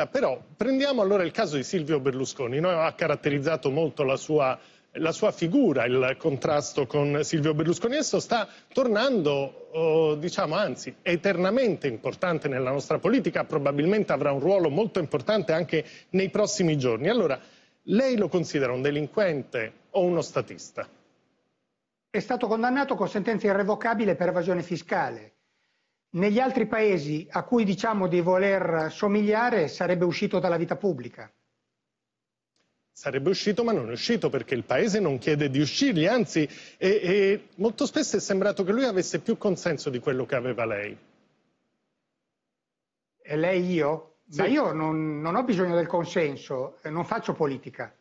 volta però prendiamo allora il caso di Silvio Berlusconi, no? ha caratterizzato molto la sua la sua figura, il contrasto con Silvio Berlusconi. Adesso sta tornando, oh, diciamo anzi, eternamente importante nella nostra politica, probabilmente avrà un ruolo molto importante anche nei prossimi giorni. Allora, lei lo considera un delinquente o uno statista? È stato condannato con sentenza irrevocabile per evasione fiscale. Negli altri paesi a cui diciamo di voler somigliare sarebbe uscito dalla vita pubblica. Sarebbe uscito ma non è uscito perché il paese non chiede di uscirgli, anzi e, e molto spesso è sembrato che lui avesse più consenso di quello che aveva lei. E lei io? Sì. Ma io non, non ho bisogno del consenso, eh, non faccio politica.